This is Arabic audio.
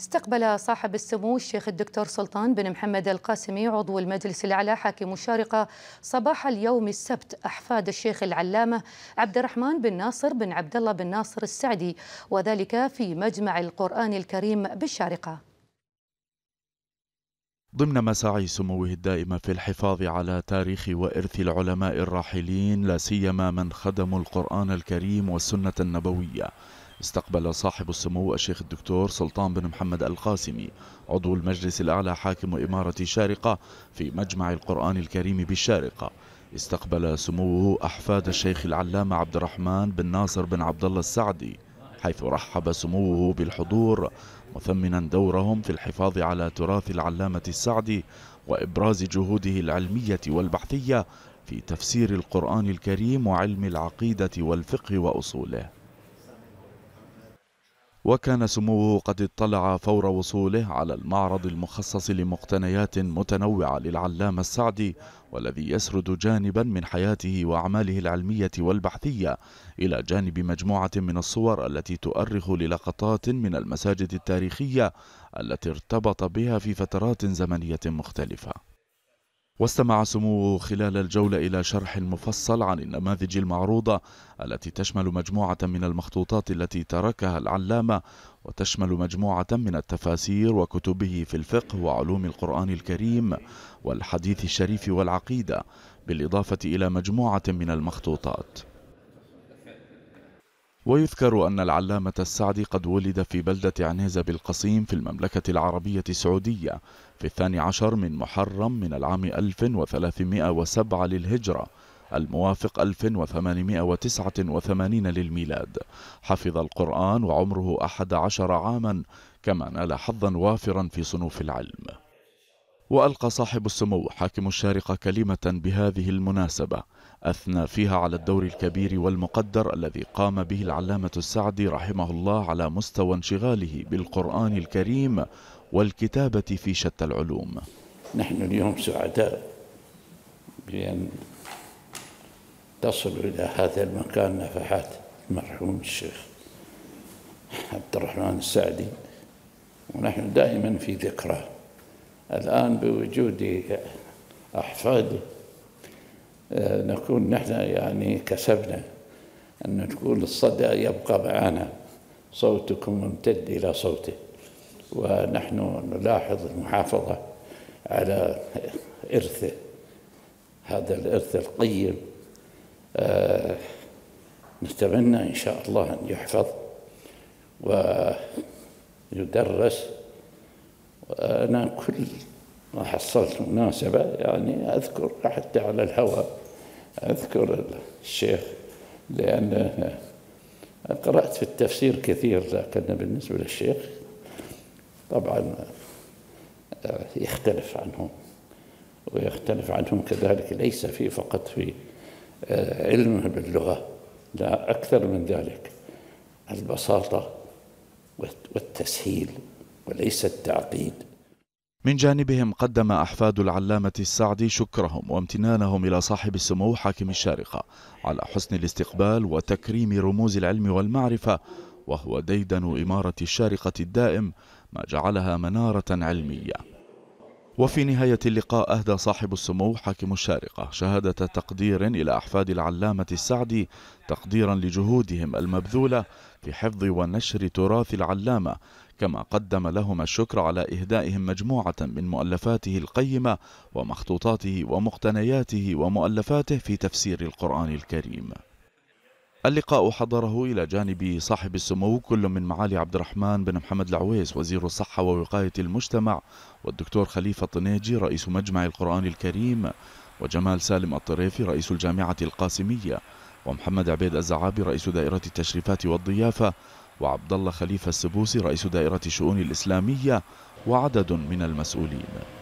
استقبل صاحب السمو الشيخ الدكتور سلطان بن محمد القاسمي عضو المجلس الأعلى حاكم الشارقة صباح اليوم السبت أحفاد الشيخ العلامة عبد الرحمن بن ناصر بن عبد الله بن ناصر السعدي وذلك في مجمع القرآن الكريم بالشارقة ضمن مساعي سموه الدائمة في الحفاظ على تاريخ وإرث العلماء الراحلين لا سيما من خدموا القرآن الكريم والسنة النبوية استقبل صاحب السمو الشيخ الدكتور سلطان بن محمد القاسمي عضو المجلس الأعلى حاكم إمارة شارقة في مجمع القرآن الكريم بالشارقة استقبل سموه أحفاد الشيخ العلامة عبد الرحمن بن ناصر بن عبد الله السعدي حيث رحب سموه بالحضور مثمنا دورهم في الحفاظ على تراث العلامة السعدي وإبراز جهوده العلمية والبحثية في تفسير القرآن الكريم وعلم العقيدة والفقه وأصوله وكان سموه قد اطلع فور وصوله على المعرض المخصص لمقتنيات متنوعة للعلامة السعدي والذي يسرد جانبا من حياته وأعماله العلمية والبحثية إلى جانب مجموعة من الصور التي تؤرخ للقطات من المساجد التاريخية التي ارتبط بها في فترات زمنية مختلفة واستمع سموه خلال الجولة إلى شرح مفصل عن النماذج المعروضة التي تشمل مجموعة من المخطوطات التي تركها العلامة وتشمل مجموعة من التفاسير وكتبه في الفقه وعلوم القرآن الكريم والحديث الشريف والعقيدة بالإضافة إلى مجموعة من المخطوطات ويذكر أن العلامة السعدي قد ولد في بلدة عنيزة بالقصيم في المملكة العربية السعودية في الثاني عشر من محرم من العام 1307 للهجرة الموافق 1889 للميلاد حفظ القرآن وعمره أحد عشر عاما كما نال حظا وافرا في صنوف العلم وألقى صاحب السمو حاكم الشارقة كلمة بهذه المناسبة أثنى فيها على الدور الكبير والمقدر الذي قام به العلامة السعدي رحمه الله على مستوى انشغاله بالقرآن الكريم والكتابة في شتى العلوم نحن اليوم سعداء بأن تصل إلى هذا المكان نفحات المرحوم الشيخ عبد الرحمن السعدي ونحن دائما في ذكراه الآن بوجود أحفاده آه، نكون نحن يعني كسبنا أن تكون الصدى يبقى معنا صوتكم ممتد إلى صوته ونحن نلاحظ المحافظة على إرثه هذا الإرث القيم آه، نتمنى إن شاء الله أن يحفظ ويدرس أنا كل ما حصلت مناسبة يعني أذكر حتى على الهواء أذكر الشيخ لأن قرأت في التفسير كثير لكن بالنسبة للشيخ طبعا آه، يختلف عنهم ويختلف عنهم كذلك ليس في فقط في آه، علمه باللغة لا أكثر من ذلك البساطة والتسهيل وليس التعقيد من جانبهم قدم أحفاد العلامة السعدي شكرهم وامتنانهم إلى صاحب السمو حاكم الشارقة على حسن الاستقبال وتكريم رموز العلم والمعرفة وهو ديدن إمارة الشارقة الدائم ما جعلها منارة علمية وفي نهاية اللقاء أهدى صاحب السمو حاكم الشارقة شهادة تقدير إلى أحفاد العلامة السعدي تقديرا لجهودهم المبذولة في حفظ ونشر تراث العلامة كما قدم لهم الشكر على إهدائهم مجموعة من مؤلفاته القيمة ومخطوطاته ومقتنياته ومؤلفاته في تفسير القرآن الكريم اللقاء حضره إلى جانب صاحب السمو كل من معالي عبد الرحمن بن محمد العويس وزير الصحة ووقاية المجتمع والدكتور خليفة طنيجي رئيس مجمع القرآن الكريم وجمال سالم الطريفي رئيس الجامعة القاسمية ومحمد عبيد الزعابي رئيس دائرة التشريفات والضيافة وعبد الله خليفة السبوسي رئيس دائرة الشؤون الإسلامية وعدد من المسؤولين